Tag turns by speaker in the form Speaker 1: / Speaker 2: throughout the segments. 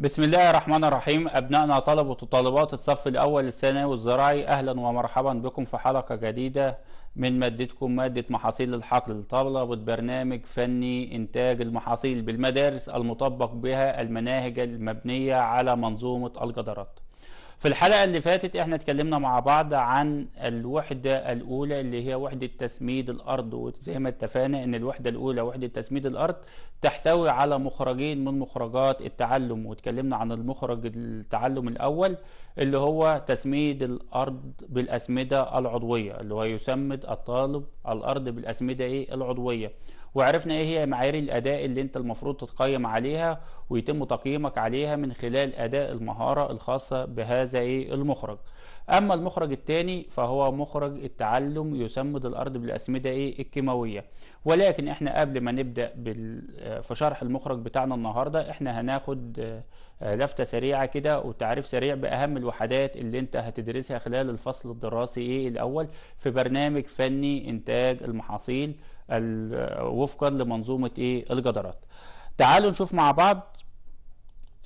Speaker 1: بسم الله الرحمن الرحيم أبنائنا طلبة وطالبات الصف الأول الثانوي والزراعي أهلا ومرحبا بكم في حلقة جديدة من مادتكم مادة محاصيل الحقل طلبة برنامج فني إنتاج المحاصيل بالمدارس المطبق بها المناهج المبنية على منظومة الجدارات في الحلقة اللي فاتت احنا اتكلمنا مع بعض عن الوحدة الأولى اللي هي وحدة تسميد الأرض وزي ما اتفقنا إن الوحدة الأولى وحدة تسميد الأرض تحتوي على مخرجين من مخرجات التعلم واتكلمنا عن المخرج التعلم الأول اللي هو تسميد الأرض بالأسمدة العضوية اللي هو يسمد الطالب الأرض بالأسمدة إيه العضوية وعرفنا ايه هي معايير الاداء اللي انت المفروض تتقيم عليها ويتم تقييمك عليها من خلال اداء المهاره الخاصه بهذا ايه المخرج اما المخرج الثاني فهو مخرج التعلم يسمد الارض بالاسمده ايه الكيماويه ولكن احنا قبل ما نبدا آه، في شرح المخرج بتاعنا النهارده احنا هناخد آه، آه، لفته سريعه كده وتعريف سريع باهم الوحدات اللي انت هتدرسها خلال الفصل الدراسي ايه الاول في برنامج فني انتاج المحاصيل وفقا لمنظومه ايه الجدارات تعالوا نشوف مع بعض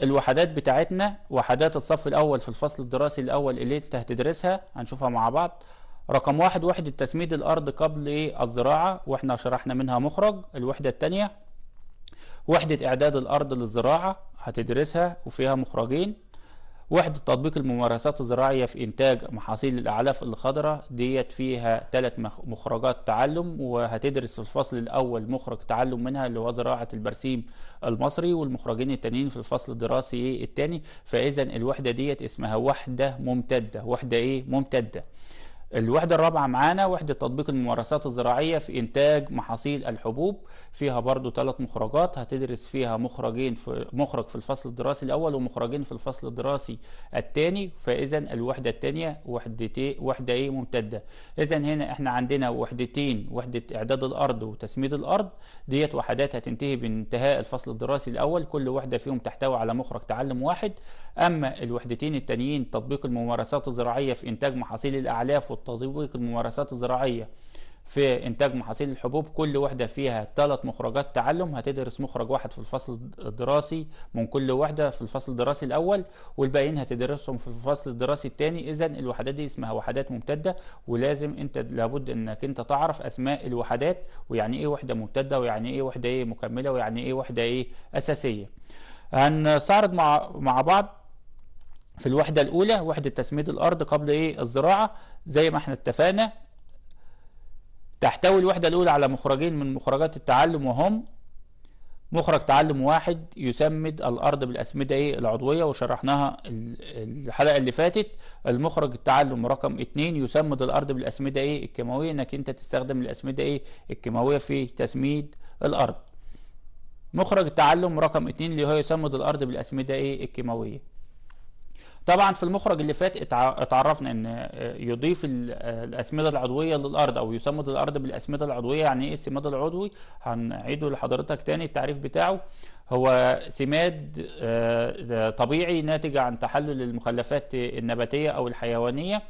Speaker 1: الوحدات بتاعتنا وحدات الصف الاول في الفصل الدراسي الاول اللي انت هتدرسها هنشوفها مع بعض رقم واحد وحدة تسميد الأرض قبل إيه الزراعة وإحنا شرحنا منها مخرج الوحدة التانية وحدة إعداد الأرض للزراعة هتدرسها وفيها مخرجين وحدة تطبيق الممارسات الزراعية في إنتاج محاصيل الأعلاف الخضراء ديت فيها ثلاث مخرجات تعلم وهتدرس الفصل الأول مخرج تعلم منها اللي هو زراعة البرسيم المصري والمخرجين التانيين في الفصل الدراسي التاني فإذا الوحدة ديت اسمها وحدة ممتدة وحدة إيه ممتدة الوحدة الرابعة معانا وحدة تطبيق الممارسات الزراعية في إنتاج محاصيل الحبوب فيها برضو ثلاث مخرجات هتدرس فيها مخرجين في مخرج في الفصل الدراسي الأول ومخرجين في الفصل الدراسي الثاني فإذا الوحدة الثانية وحدتين وحدة إيه ممتدة إذا هنا إحنا عندنا وحدتين وحدة إعداد الأرض وتسميد الأرض ديت وحدات هتنتهي بانتهاء الفصل الدراسي الأول كل وحده فيهم تحتوي على مخرج تعلم واحد أما الوحدتين الثانيين تطبيق الممارسات الزراعية في إنتاج محاصيل الأعلاف والتطويق الممارسات الزراعية في إنتاج محاصيل الحبوب كل واحدة فيها ثلاث مخرجات تعلم هتدرس مخرج واحد في الفصل الدراسي من كل واحدة في الفصل الدراسي الأول والباقيين هتدرسهم في الفصل الدراسي الثاني إذا الوحدات دي اسمها وحدات ممتدة ولازم أنت لابد أنك أنت تعرف أسماء الوحدات ويعني إيه وحدة ممتدة ويعني إيه وحدة إيه مكملة ويعني إيه وحدة إيه أساسية هنستعرض مع مع بعض في الوحدة الأولى وحدة تسميد الأرض قبل إيه الزراعة زي ما احنا اتفقنا تحتوي الوحدة الأولى على مخرجين من مخرجات التعلم وهم مخرج تعلم واحد يسمد الأرض بالأسمدة إيه العضوية وشرحناها الحلقة اللي فاتت المخرج التعلم رقم اتنين يسمد الأرض بالأسمدة إيه الكيماوية إنك أنت تستخدم الأسمدة إيه الكيماوية في تسميد الأرض مخرج التعلم رقم اتنين اللي هو يسمد الأرض بالأسمدة إيه الكيماوية طبعا في المخرج اللي فات اتعرفنا ان آه، يضيف آه، الاسمده العضويه للارض او يسمد الارض بالاسمده العضويه يعني ايه السماد العضوي هنعيده لحضرتك تاني التعريف بتاعه هو سماد آه، طبيعي ناتج عن تحلل المخلفات النباتيه او الحيوانيه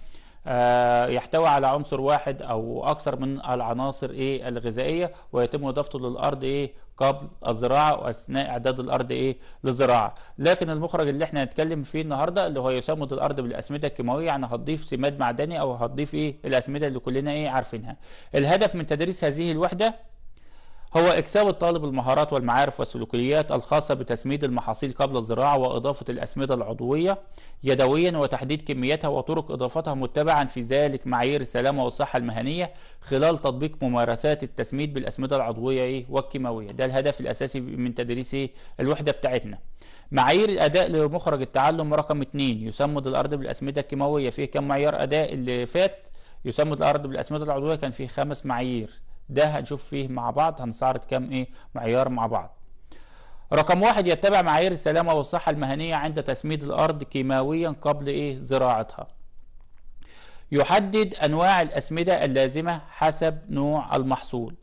Speaker 1: يحتوي على عنصر واحد او اكثر من العناصر ايه الغذائيه ويتم اضافته للارض ايه قبل الزراعه واثناء اعداد الارض ايه للزراعه لكن المخرج اللي احنا هنتكلم فيه النهارده اللي هو يسمد الارض بالاسمده الكيماويه يعني هتضيف سماد معدني او هتضيف ايه الاسمده اللي كلنا ايه عارفينها الهدف من تدريس هذه الوحده هو إكساب الطالب المهارات والمعارف والسلوكيات الخاصة بتسميد المحاصيل قبل الزراعة وإضافة الأسمدة العضوية يدويا وتحديد كميتها وطرق إضافتها متبعا في ذلك معايير السلامة والصحة المهنية خلال تطبيق ممارسات التسميد بالأسمدة العضوية والكيماوية ده الهدف الأساسي من تدريس الوحدة بتاعتنا معايير الأداء لمخرج التعلم رقم 2 يسمد الأرض بالأسمدة الكيماوية فيه كم معيار أداء اللي فات يسمد الأرض بالأسمدة العضوية كان فيه خمس معايير ده هنشوف فيه مع بعض هنستعرض كام ايه معيار مع بعض رقم واحد يتبع معايير السلامة والصحة المهنية عند تسميد الأرض كيماويا قبل إيه زراعتها يحدد أنواع الأسمدة اللازمة حسب نوع المحصول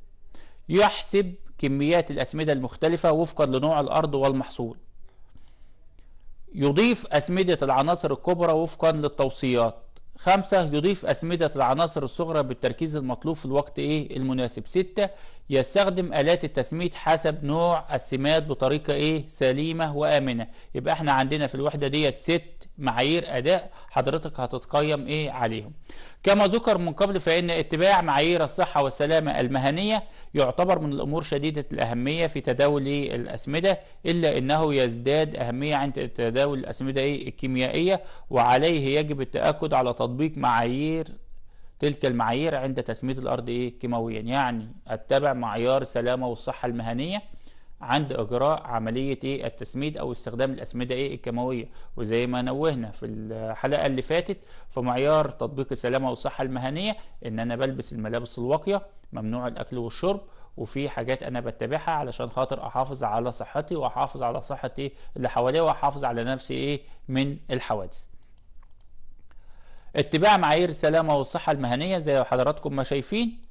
Speaker 1: يحسب كميات الأسمدة المختلفة وفقا لنوع الأرض والمحصول يضيف أسمدة العناصر الكبرى وفقا للتوصيات خمسة يضيف أسمدة العناصر الصغرى بالتركيز المطلوب في الوقت إيه المناسب ستة يستخدم آلات التسميد حسب نوع السمات بطريقة إيه سليمة وآمنة يبقى إحنا عندنا في الوحدة ديت ست معايير أداء حضرتك هتتقيم إيه عليهم كما ذكر من قبل فإن اتباع معايير الصحة والسلامة المهنية يعتبر من الأمور شديدة الأهمية في تداول إيه؟ الأسمدة إلا أنه يزداد أهمية عند تداول الأسمدة إيه؟ الكيميائية وعليه يجب التأكد على تطبيق معايير تلك المعايير عند تسمية الأرض إيه كيماويا يعني أتبع معيار السلامة والصحة المهنية عند إجراء عملية إيه التسميد أو استخدام الأسمدة إيه الكيماوية وزي ما نوهنا في الحلقة اللي فاتت في معيار تطبيق السلامة والصحة المهنية إن أنا بلبس الملابس الواقية ممنوع الأكل والشرب وفي حاجات انا بتبعها علشان خاطر احافظ على صحتي واحافظ على صحه ايه اللي حواليا واحافظ على نفسي ايه من الحوادث اتباع معايير السلامة والصحة المهنية زي حضراتكم ما شايفين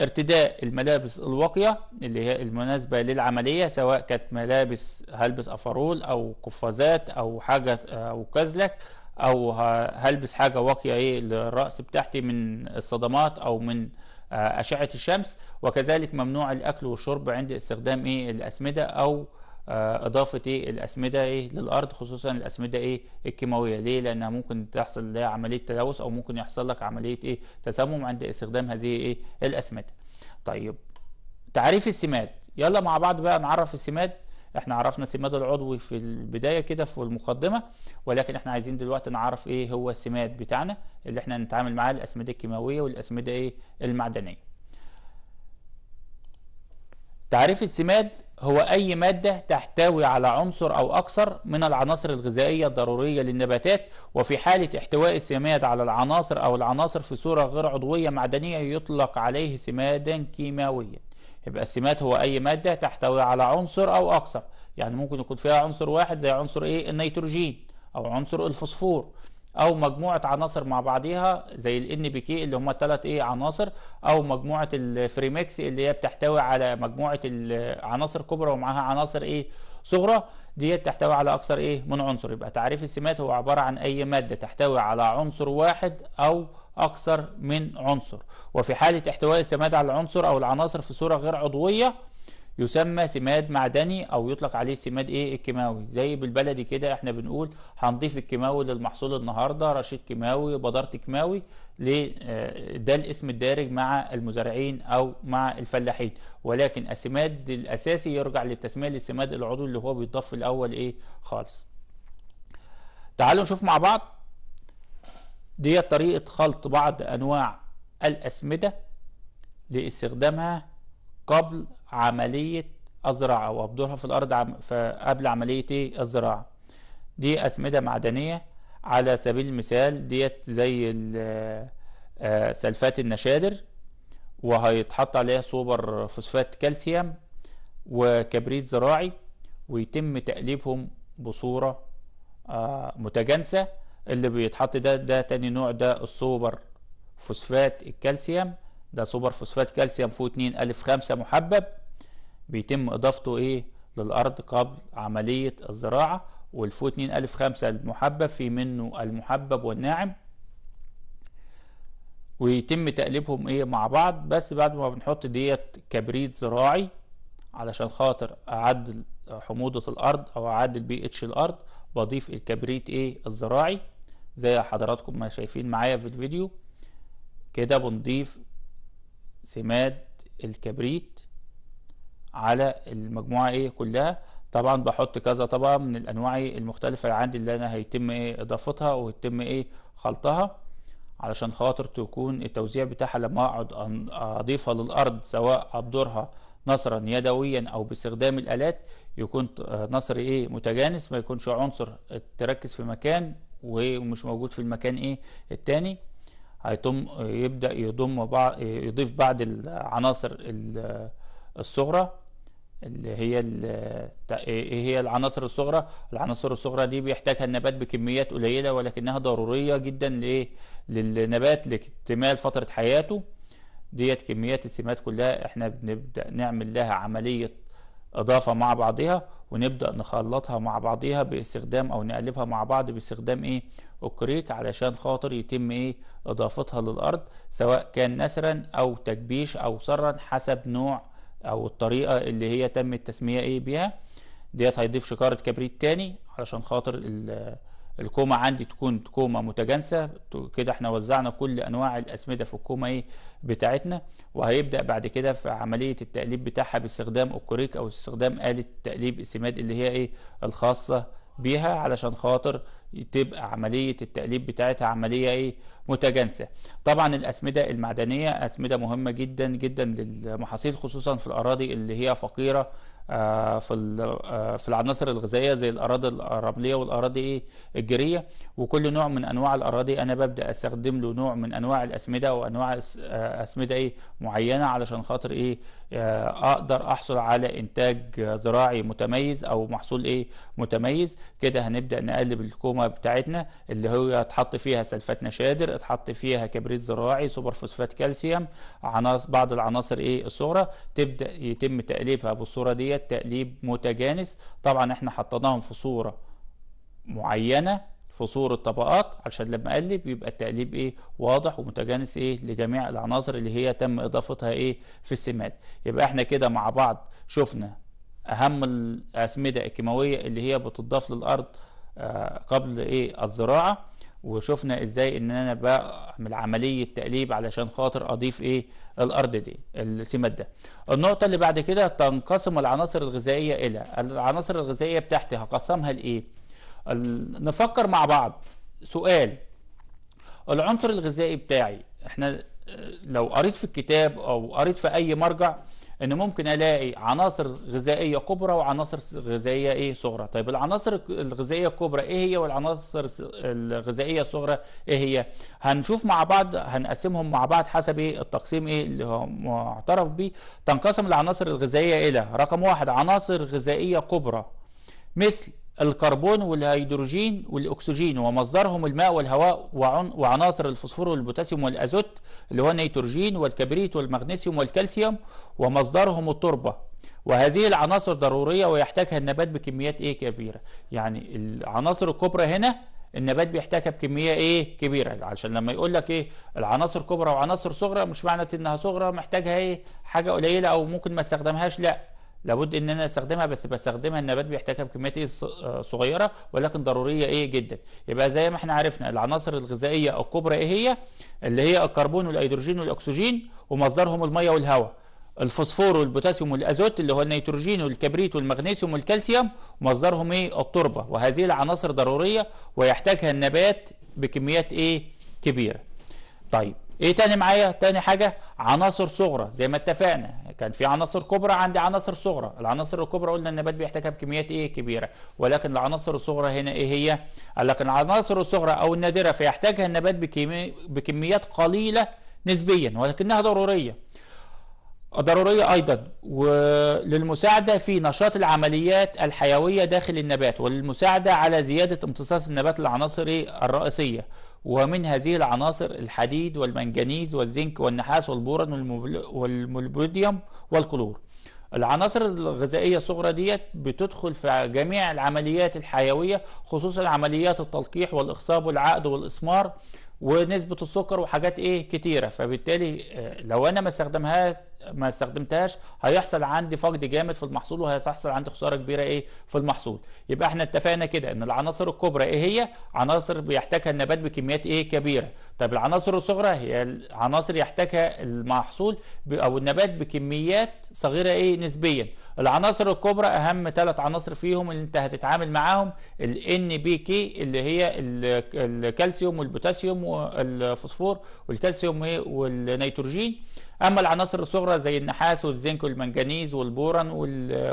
Speaker 1: ارتداء الملابس الواقية اللي هي المناسبة للعملية سواء كانت ملابس هلبس افارول او قفازات او حاجة او كازلك او هلبس حاجة واقية ايه للرأس بتاعتي من الصدمات او من آه، اشعة الشمس وكذلك ممنوع الاكل والشرب عند استخدام ايه الاسمدة او آه، اضافه ايه الاسمده ايه للارض خصوصا الاسمده ايه الكيماويه ليه لانها ممكن تحصل لها عمليه تلوث او ممكن يحصل لك عمليه ايه تسمم عند استخدام هذه ايه الاسمده طيب تعريف السماد يلا مع بعض بقى نعرف السماد احنا عرفنا السماد العضوي في البدايه كده في المقدمه ولكن احنا عايزين دلوقتي نعرف ايه هو السماد بتاعنا اللي احنا هنتعامل معاه الاسمده الكيماويه والاسمده ايه المعدنيه تعريف السماد هو أي مادة تحتوي على عنصر أو أكثر من العناصر الغذائية الضرورية للنباتات وفي حالة احتواء السماد على العناصر أو العناصر في صورة غير عضوية معدنية يطلق عليه سمادا كيماويا يبقى السماد هو أي مادة تحتوي على عنصر أو أكثر يعني ممكن يكون فيها عنصر واحد زي عنصر إيه النيتروجين أو عنصر الفوسفور او مجموعه عناصر مع بعضيها زي الان بي كي اللي هم الثلاث ايه عناصر او مجموعه الفريمكس اللي هي بتحتوي على مجموعه عناصر كبرى ومعاها عناصر ايه صغرى ديت تحتوي على اكثر ايه من عنصر يبقى تعريف السمات هو عباره عن اي ماده تحتوي على عنصر واحد او اكثر من عنصر وفي حاله احتواء السماد على العنصر او العناصر في صوره غير عضويه يسمى سماد معدني او يطلق عليه سماد ايه الكيماوي زي بالبلدي كده احنا بنقول هنضيف الكيماوي للمحصول النهارده رشيد كيماوي بدرت كيماوي ليه آه، ده الاسم الدارج مع المزارعين او مع الفلاحين ولكن السماد الاساسي يرجع للتسميه للسماد العضوي اللي هو بيتضاف الاول ايه خالص تعالوا نشوف مع بعض دي طريقه خلط بعض انواع الاسمده لاستخدامها قبل عملية الزراعة وابدورها في الأرض عم قبل عملية إيه؟ الزراعة دي أسمدة معدنية على سبيل المثال ديت زي آه، سلفات النشادر وهيتحط عليها سوبر فوسفات كالسيوم وكبريت زراعي ويتم تقليبهم بصورة آه، متجانسة اللي بيتحط ده ده تاني نوع ده السوبر فوسفات الكالسيوم ده سوبر فوسفات كالسيوم فو 2 ألف 5 محبب بيتم إضافته إيه للأرض قبل عملية الزراعة والفو 2 ألف 5 المحبب في منه المحبب والناعم ويتم تقليبهم إيه مع بعض بس بعد ما بنحط ديت كبريت زراعي علشان خاطر أعدل حموضة الأرض أو أعدل بي اتش الأرض بضيف الكبريت إيه الزراعي زي حضراتكم ما شايفين معايا في الفيديو كده بنضيف سماد الكبريت على المجموعة ايه كلها طبعا بحط كذا طبقة من الانواع المختلفة اللي عندي اللي انا هيتم ايه اضافتها ويتم ايه خلطها علشان خاطر تكون التوزيع بتاعها لما اقعد اضيفها للارض سواء ابدرها نصرا يدويا او باستخدام الالات يكون نصر ايه متجانس ما يكونش عنصر تركز في مكان ومش موجود في المكان ايه التاني هيتم يبدأ يضم بعض يضيف بعض العناصر الصغرى اللي هي إيه،, ايه هي العناصر الصغرى العناصر الصغرى دي بيحتاجها النبات بكميات قليله ولكنها ضروريه جدا لايه للنبات لاكتمال فتره حياته ديت كميات السمات كلها احنا بنبدا نعمل لها عمليه اضافه مع بعضها ونبدأ نخلطها مع بعضيها باستخدام أو نقلبها مع بعض باستخدام إيه أكريك علشان خاطر يتم إيه إضافتها للأرض سواء كان نسرا أو تجبيش أو سرا حسب نوع أو الطريقة اللي هي تم التسمية إيه بيها ديت هيضيف شكارة كبريت تاني علشان خاطر الكومة عندي تكون كومة متجانسة كده احنا وزعنا كل انواع الاسمدة في الكومة ايه بتاعتنا وهيبدأ بعد كده في عملية التقليب بتاعها باستخدام الكوريك او استخدام آلة تقليب السماد اللي هي ايه الخاصة بيها علشان خاطر تبقى عملية التقليب بتاعتها عملية ايه متجانسة طبعا الأسمدة المعدنية أسمدة مهمة جدا جدا للمحاصيل خصوصا في الأراضي اللي هي فقيرة آه، في آه، في العناصر الغذائيه زي الاراضي الرمليه والاراضي الجيريه وكل نوع من انواع الاراضي انا ببدا استخدم له نوع من انواع الاسمده او انواع آه، اسمده ايه معينه علشان خاطر ايه اقدر احصل على انتاج زراعي متميز او محصول ايه متميز كده هنبدا نقلب الكومه بتاعتنا اللي هو اتحط فيها سلفات نشادر اتحط فيها كبريت زراعي سوبر فوسفات كالسيوم عناصر بعض العناصر ايه الصغرى تبدا يتم تقليبها بالصوره ديت عمليات تقليب متجانس طبعا احنا حطيناهم في صورة معينة في صورة طبقات عشان لما اقلب يبقى التقليب ايه واضح ومتجانس ايه لجميع العناصر اللي هي تم اضافتها ايه في السمات يبقى احنا كده مع بعض شفنا اهم الاسمدة الكيماوية اللي هي بتضاف للارض آه، قبل ايه الزراعة وشفنا ازاي ان انا بعمل عمليه تقليب علشان خاطر اضيف ايه الارض دي السمات ده النقطه اللي بعد كده تنقسم العناصر الغذائيه الى العناصر الغذائيه بتاعتي هقسمها لايه نفكر مع بعض سؤال العنصر الغذائي بتاعي احنا آه، لو قريت في الكتاب او قريت في اي مرجع ان ممكن الاقي عناصر غذائيه كبرى وعناصر غذائيه ايه صغرى طيب العناصر الغذائيه الكبرى ايه هي والعناصر الغذائيه الصغرى ايه هي هنشوف مع بعض هنقسمهم مع بعض حسب ايه التقسيم ايه اللي هو معترف بيه تنقسم العناصر الغذائيه الى رقم واحد عناصر غذائيه كبرى مثل الكربون والهيدروجين والأكسجين ومصدرهم الماء والهواء وعناصر الفوسفور والبوتاسيوم والأزوت اللي هو النيتروجين والكبريت والمغنيسيوم والكالسيوم ومصدرهم التربة وهذه العناصر ضرورية ويحتاجها النبات بكميات ايه كبيرة يعني العناصر الكبرى هنا النبات بيحتاجها بكميه ايه كبيره عشان لما يقول لك ايه العناصر كبرى وعناصر صغرى مش معنى انها صغرى محتاجها ايه حاجه قليله او ممكن ما استخدمهاش لا لابد ان انا استخدمها بس بستخدمها النبات بيحتاجها بكميات ايه آه، صغيره ولكن ضروريه ايه جدا يبقى زي ما احنا عرفنا العناصر الغذائيه الكبرى ايه هي اللي هي الكربون والهيدروجين والاكسجين ومصدرهم الميه والهواء الفوسفور والبوتاسيوم والازوت اللي هو النيتروجين والكبريت والمغنيسيوم والكالسيوم مصدرهم ايه التربه وهذه العناصر ضروريه ويحتاجها النبات بكميات ايه كبيره طيب ايه تاني معايا تاني حاجة عناصر صغرى زي ما اتفقنا كان في عناصر كبرى عندي عناصر صغرى العناصر الكبرى قلنا النبات بيحتاجها بكميات ايه كبيرة ولكن العناصر الصغرى هنا ايه هي قال لك العناصر الصغرى او النادرة فيحتاجها النبات بكمي... بكميات قليلة نسبيا ولكنها ضرورية ضرورية أيضا وللمساعدة في نشاط العمليات الحيوية داخل النبات وللمساعدة على زيادة امتصاص النبات للعناصر الرئيسية ومن هذه العناصر الحديد والمنجنيز والزنك والنحاس والبورن والمولبوديوم والكلور العناصر الغذائية الصغرى ديت بتدخل في جميع العمليات الحيوية خصوصا عمليات التلقيح والإخصاب والعقد والإسمار ونسبة السكر وحاجات إيه كتيرة فبالتالي آه، لو أنا ما استخدمهاش ما استخدمتهاش هيحصل عندي فقد جامد في المحصول وهتحصل عندي خساره كبيره ايه في المحصول يبقى احنا اتفقنا كده ان العناصر الكبرى ايه هي عناصر بيحتاجها النبات بكميات ايه كبيره طب العناصر الصغرى هي عناصر يحتاجها المحصول او النبات بكميات صغيره ايه نسبيا العناصر الكبرى اهم ثلاث عناصر فيهم اللي انت هتتعامل معاهم الان بي كي اللي هي الكالسيوم والبوتاسيوم والفوسفور والكالسيوم إيه؟ والنيتروجين اما العناصر الصغرى زي النحاس والزنك والمنجنيز والبوران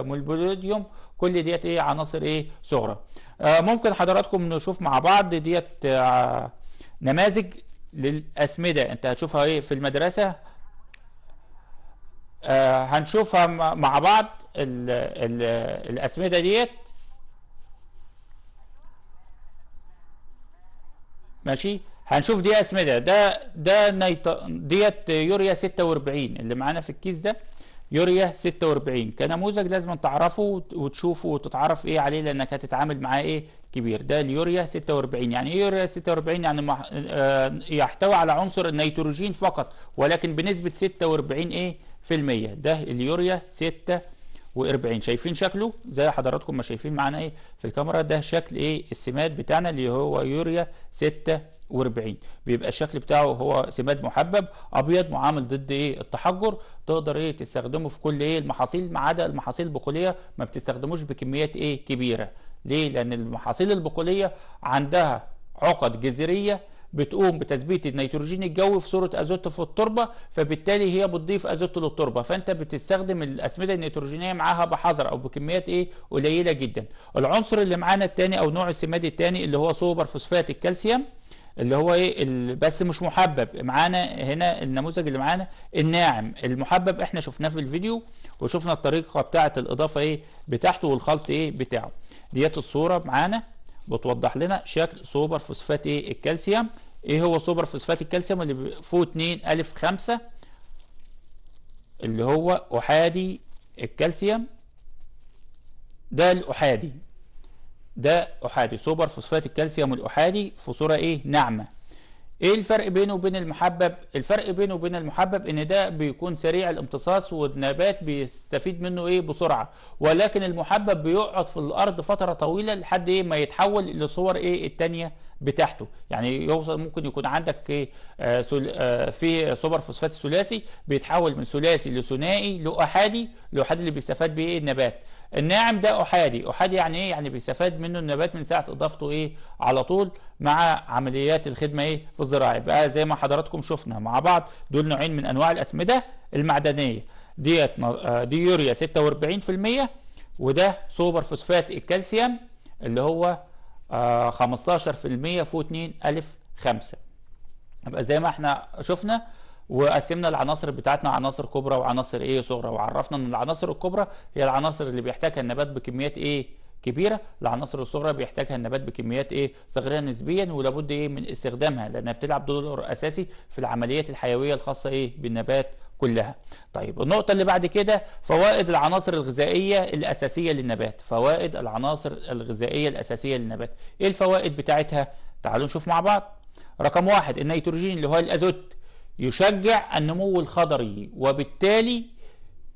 Speaker 1: والبوليديوم كل ديت ايه عناصر ايه صغرى آه، ممكن حضراتكم نشوف مع بعض ديت آه، نماذج للاسمده انت هتشوفها ايه في المدرسه آه، هنشوفها مع بعض ال ال الأسمدة ديت ماشي هنشوف دي أسمدة ده ده نيط... ديت يوريا 46 اللي معانا في الكيس ده يوريا 46 كنموذج لازم تعرفه وتشوفه وتتعرف ايه عليه لانك هتتعامل معاه ايه كبير ده اليوريا 46 يعني ايه يوريا 46 يعني مح... آه يحتوي على عنصر النيتروجين فقط ولكن بنسبه 46 ايه في المية ده اليوريا ستة واربعين شايفين شكله زي حضراتكم ما شايفين معانا ايه في الكاميرا ده شكل ايه السماد بتاعنا اللي هو يوريا ستة واربعين بيبقى الشكل بتاعه هو سماد محبب ابيض معامل ضد ايه التحجر تقدر ايه تستخدمه في كل ايه المحاصيل ما عدا المحاصيل البقوليه ما بتستخدموش بكميات ايه كبيره ليه لان المحاصيل البقوليه عندها عقد جذريه بتقوم بتثبيت النيتروجين الجوي في صوره ازوت في التربه فبالتالي هي بتضيف ازوت للتربه فانت بتستخدم الاسمده النيتروجينيه معاها بحذر او بكميات ايه قليله جدا العنصر اللي معانا الثاني او نوع السماد الثاني اللي هو سوبر فوسفات الكالسيوم اللي هو ايه بس مش محبب معانا هنا النموذج اللي معانا الناعم المحبب احنا شفناه في الفيديو وشفنا الطريقه بتاعه الاضافه ايه بتاعته والخلط ايه بتاعه ديت الصوره معانا بتوضح لنا شكل سوبر فوسفات ايه الكالسيوم ايه هو سوبر فوسفات الكالسيوم اللي فوق 2 ا 5 اللي هو احادي الكالسيوم ده الاحادي ده احادي سوبر فوسفات الكالسيوم الاحادي في صوره ايه ناعمه ايه الفرق بينه وبين المحبب الفرق بينه وبين المحبب ان ده بيكون سريع الامتصاص والنبات بيستفيد منه ايه بسرعه ولكن المحبب بيقعد في الارض فتره طويله لحد ايه ما يتحول لصور ايه التانيه بتاعته يعني يوصل ممكن يكون عندك ايه آه سل... آه في سوبر فوسفات الثلاثي بيتحول من ثلاثي لثنائي لاحادي الاحادي اللي بيستفاد بيه ايه النبات الناعم ده احادي احادي يعني ايه يعني بيستفاد منه النبات من ساعه اضافته ايه على طول مع عمليات الخدمه ايه في الزراعه يبقى زي ما حضراتكم شفنا مع بعض دول نوعين من انواع الاسمده المعدنيه ديت آه، دي يوريا 46% وده سوبر فوسفات الكالسيوم اللي هو 15% آه، فوق 2 الف 5 يبقى زي ما احنا شفنا وقسمنا العناصر بتاعتنا عناصر كبرى وعناصر ايه صغرى وعرفنا ان العناصر الكبرى هي العناصر اللي بيحتاجها النبات بكميات ايه كبيره العناصر الصغرى بيحتاجها النبات بكميات ايه صغيره نسبيا ولابد ايه من استخدامها لانها بتلعب دور اساسي في العمليات الحيويه الخاصه ايه بالنبات كلها طيب النقطة اللي بعد كده فوائد العناصر الغذائية الأساسية للنبات فوائد العناصر الغذائية الأساسية للنبات إيه الفوائد بتاعتها تعالوا نشوف مع بعض رقم واحد النيتروجين اللي هو الأزوت يشجع النمو الخضري وبالتالي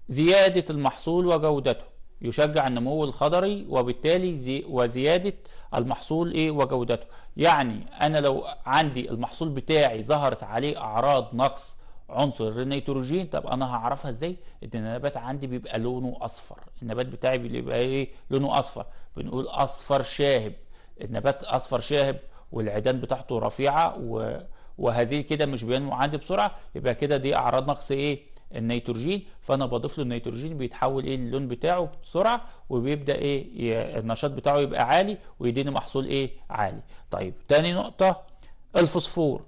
Speaker 1: زيادة المحصول وجودته يشجع النمو الخضري وبالتالي زي وزيادة المحصول ايه وجودته يعني انا لو عندي المحصول بتاعي ظهرت عليه اعراض نقص عنصر النيتروجين طب انا هعرفها ازاي ان النبات عندي بيبقى لونه اصفر النبات بتاعي بيبقى ايه لونه اصفر بنقول اصفر شاهب النبات اصفر شاهب والعيدان بتاعته رفيعة و وهذه كده مش بينمو عندي بسرعه يبقى كده دي اعراض نقص ايه النيتروجين فانا بضيف له النيتروجين بيتحول ايه اللون بتاعه بسرعه وبيبدا ايه النشاط بتاعه يبقى عالي ويديني محصول ايه عالي طيب تاني نقطه الفوسفور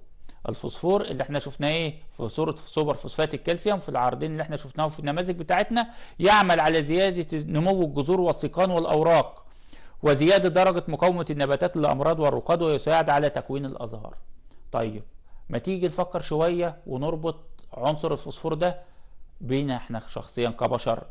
Speaker 1: الفوسفور اللي احنا شفناه ايه في صوره سوبر فوسفات الكالسيوم في العرضين اللي احنا شفناهم في النماذج بتاعتنا يعمل على زياده نمو الجذور والسيقان والاوراق وزياده درجه مقاومه النباتات للامراض والرقاد ويساعد على تكوين الازهار طيب ما تيجي نفكر شويه ونربط عنصر الفوسفور ده بينا احنا شخصيا كبشر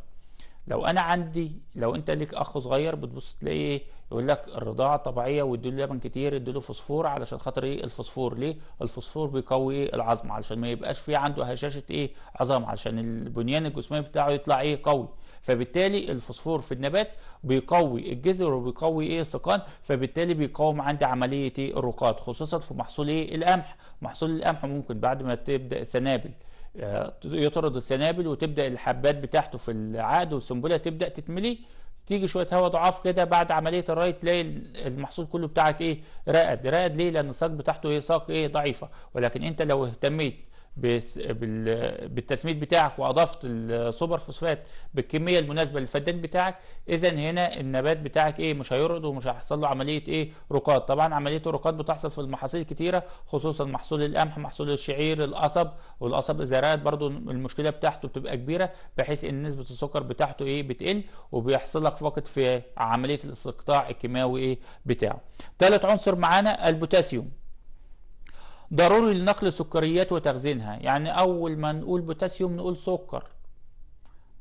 Speaker 1: لو انا عندي لو انت ليك اخ صغير بتبص تلاقيه يقول لك الرضاعه طبيعيه وادوا له لبن كتير ادوا له فوسفور علشان خاطر ايه الفوسفور ليه الفوسفور بيقوي ايه العظم علشان ما يبقاش في عنده هشاشه ايه عظام علشان البنيان الجسماني بتاعه يطلع ايه قوي فبالتالي الفوسفور في النبات بيقوي الجذر وبيقوي ايه السقان فبالتالي بيقاوم عندي عمليه ايه الرقاد خصوصا في محصول ايه القمح محصول القمح ممكن بعد ما تبدا السنابل آه، يطرد السنابل وتبدا الحبات بتاعته في العقد والسنبله تبدا تتملي تيجي شويه هواء ضعاف كده بعد عمليه الري تلاقي المحصول كله بتاعك ايه رقد رقد ليه لان الساق بتاعته ايه ساق ايه ضعيفه ولكن انت لو اهتميت بالتسميد بتاعك واضفت السوبر فوسفات بالكميه المناسبه للفدان بتاعك اذا هنا النبات بتاعك ايه مش هيرقد ومش هيحصل له عمليه ايه رقاد طبعا عمليه الرقاد بتحصل في المحاصيل كتيره خصوصا محصول القمح محصول الشعير القصب والقصب اذا رقد برده المشكله بتاعته بتبقى كبيره بحيث ان نسبه السكر بتاعته ايه بتقل وبيحصل لك فقط في عمليه الاستقطاع الكيماوي ايه بتاعه ثالث عنصر معانا البوتاسيوم ضروري لنقل السكريات وتخزينها يعني أول ما نقول بوتاسيوم نقول سكر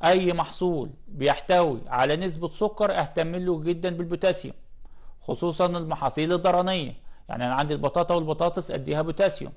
Speaker 1: أي محصول بيحتوي على نسبة سكر أهتم له جدا بالبوتاسيوم خصوصا المحاصيل الضرنية يعني أنا عندي البطاطا والبطاطس أديها بوتاسيوم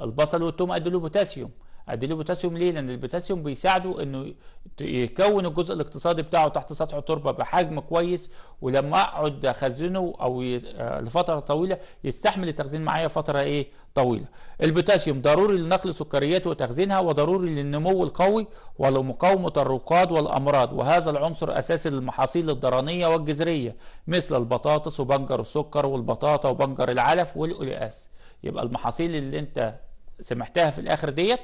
Speaker 1: البصل والثوم أدي له بوتاسيوم اديله بوتاسيوم ليه لان البوتاسيوم بيساعده انه يكون الجزء الاقتصادي بتاعه تحت سطح التربه بحجم كويس ولما اقعد اخزنه او آه، لفتره طويله يستحمل التخزين معايا فتره ايه طويله البوتاسيوم ضروري لنقل السكريات وتخزينها وضروري للنمو القوي ولمقاومه الرقاد والامراض وهذا العنصر اساسي للمحاصيل الضرانيه والجذريه مثل البطاطس وبنجر السكر والبطاطا وبنجر العلف والقلقاس يبقى المحاصيل اللي انت سمحتها في الاخر ديت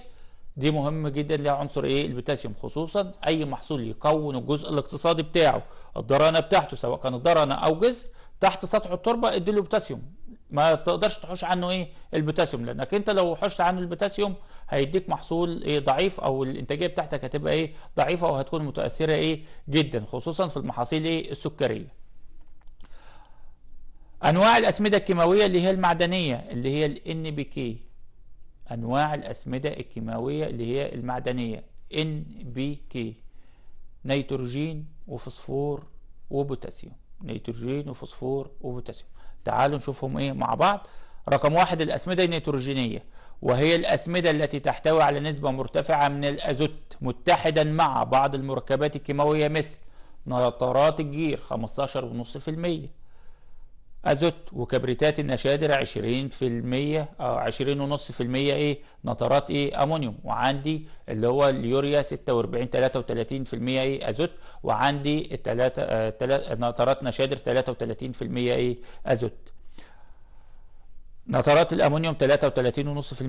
Speaker 1: دي مهمه جدا ليها عنصر ايه البوتاسيوم خصوصا اي محصول يكون الجزء الاقتصادي بتاعه الدرانه بتاعته سواء كانت الدرانه او جزء تحت سطح التربه اديله بوتاسيوم ما تقدرش تحوش عنه ايه البوتاسيوم لانك انت لو حشت عنه البوتاسيوم هيديك محصول ايه ضعيف او الانتاجيه بتاعتك هتبقى ايه ضعيفه وهتكون متاثره ايه جدا خصوصا في المحاصيل ايه السكريه انواع الاسمده الكيماويه اللي هي المعدنيه اللي هي ال NPK أنواع الأسمدة الكيماوية اللي هي المعدنية NBK نيتروجين وفوسفور وبوتاسيوم نيتروجين وفوسفور وبوتاسيوم تعالوا نشوفهم إيه مع بعض رقم واحد الأسمدة النيتروجينية وهي الأسمدة التي تحتوي على نسبة مرتفعة من الأزوت متحدا مع بعض المركبات الكيماوية مثل نيترات الجير 15.5% أزوت وكبريتات النشادر 20% أو 20.5% إيه نترات إيه أمونيوم وعندي اللي هو اليوريا 46 33% إيه أزوت وعندي التلاتة آه نترات نشادر 33% إيه أزوت نترات الامونيوم 33.5%